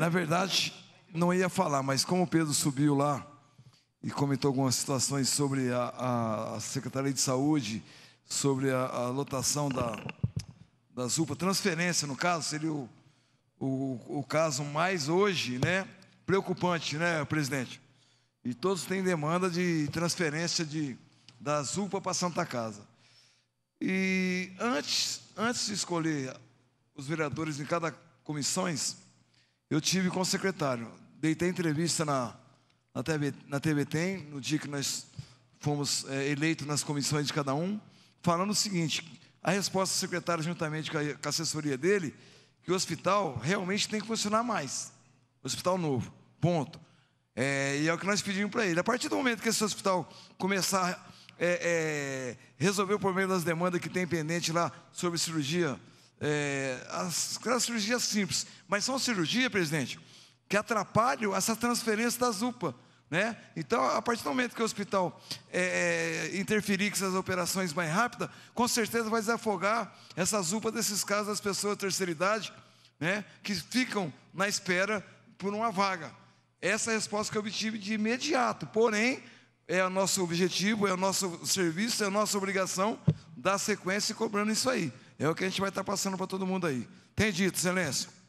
Na verdade, não ia falar, mas como Pedro subiu lá e comentou algumas situações sobre a, a Secretaria de Saúde, sobre a, a lotação da, da UPA, transferência, no caso, seria o, o, o caso mais hoje, né? Preocupante, né, presidente? E todos têm demanda de transferência de, da UPA para Santa Casa. E antes, antes de escolher os vereadores em cada comissões, eu tive com o secretário. Dei até entrevista na, na, TV, na no dia que nós fomos é, eleitos nas comissões de cada um, falando o seguinte: a resposta do secretário, juntamente com a, com a assessoria dele, que o hospital realmente tem que funcionar mais. Hospital novo, ponto. É, e é o que nós pedimos para ele. A partir do momento que esse hospital começar a é, é, resolver o problema das demandas que tem pendente lá sobre cirurgia é, as, aquelas cirurgias simples, mas são cirurgias, presidente, que atrapalham essa transferência da ZUPA. Né? Então, a partir do momento que o hospital é, é, interferir com essas operações mais rápidas, com certeza vai desafogar essa zupa desses casos das pessoas de terceira idade, né, que ficam na espera por uma vaga. Essa é a resposta que eu obtive de imediato, porém, é o nosso objetivo, é o nosso serviço, é a nossa obrigação dar sequência e cobrando isso aí. É o que a gente vai estar passando para todo mundo aí. Tem dito, excelência?